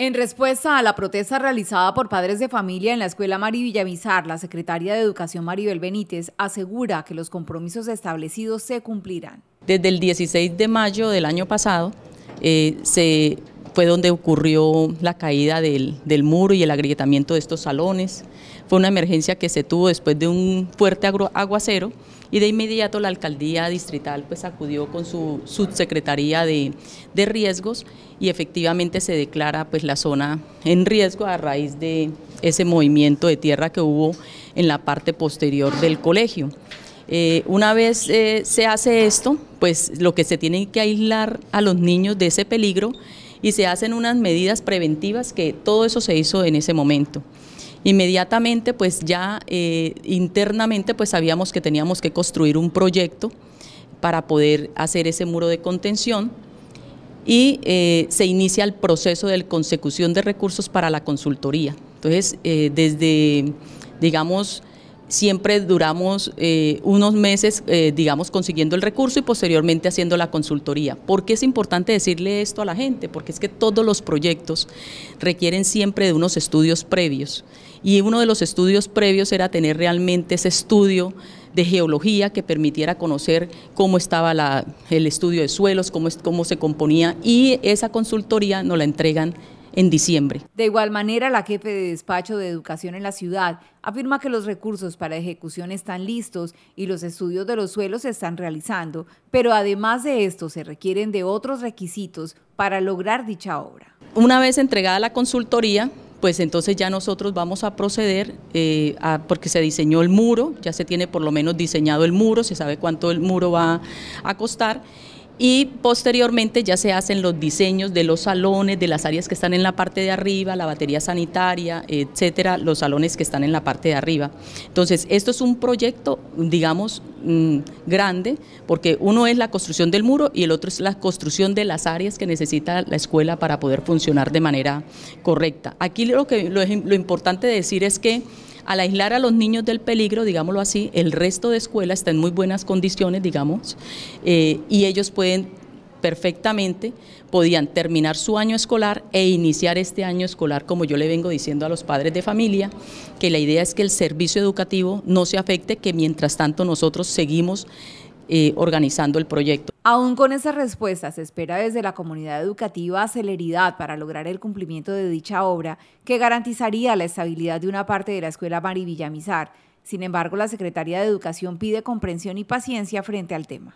En respuesta a la protesta realizada por padres de familia en la Escuela Mari Villamizar, la secretaria de Educación Maribel Benítez asegura que los compromisos establecidos se cumplirán. Desde el 16 de mayo del año pasado eh, se fue donde ocurrió la caída del, muro y el agrietamiento de estos salones. Fue una emergencia que se tuvo después de un fuerte aguacero y de inmediato la alcaldía distrital pues acudió con su subsecretaría de, riesgos y efectivamente se declara pues la zona en riesgo a raíz de ese movimiento de tierra que hubo en la parte posterior del colegio. Eh, una vez eh, se hace esto, pues lo que se tiene que aislar a los niños de ese peligro y se hacen unas medidas preventivas que todo eso se hizo en ese momento inmediatamente pues ya eh, internamente pues sabíamos que teníamos que construir un proyecto para poder hacer ese muro de contención y eh, se inicia el proceso de consecución de recursos para la consultoría. Entonces, eh, desde, digamos, siempre duramos eh, unos meses, eh, digamos, consiguiendo el recurso y posteriormente haciendo la consultoría. ¿Por qué es importante decirle esto a la gente? Porque es que todos los proyectos requieren siempre de unos estudios previos. Y uno de los estudios previos era tener realmente ese estudio de geología que permitiera conocer cómo estaba el estudio de suelos, cómo, cómo se componía y esa consultoría nos la entregan en diciembre. De igual manera, la jefe de despacho de educación en la ciudad afirma que los recursos para ejecución están listos y los estudios de los suelos se están realizando, pero además de esto se requieren de otros requisitos para lograr dicha obra. Una vez entregada la consultoría, pues entonces ya nosotros vamos a proceder, eh, porque se diseñó el muro, ya se tiene por lo menos diseñado el muro, se sabe cuánto el muro va a costar y posteriormente ya se hacen los diseños de los salones, de las áreas que están en la parte de arriba, la batería sanitaria, etcétera, los salones que están en la parte de arriba. Entonces, esto es un proyecto, digamos, mm, grande, porque uno es la construcción del muro y el otro es la construcción de las áreas que necesita la escuela para poder funcionar de manera correcta. Aquí lo, que, lo, importante decir es que al aislar a los niños del peligro, digámoslo así, el resto de escuela está en muy buenas condiciones, digamos, eh, y ellos pueden perfectamente podían terminar su año escolar e iniciar este año escolar, como yo le vengo diciendo a los padres de familia, que la idea es que el servicio educativo no se afecte, que mientras tanto nosotros seguimos eh, organizando el proyecto. Aún con esa respuesta, se espera desde la comunidad educativa celeridad para lograr el cumplimiento de dicha obra que garantizaría la estabilidad de una parte de la escuela Mari Villamizar. Sin embargo, la Secretaría de Educación pide comprensión y paciencia frente al tema.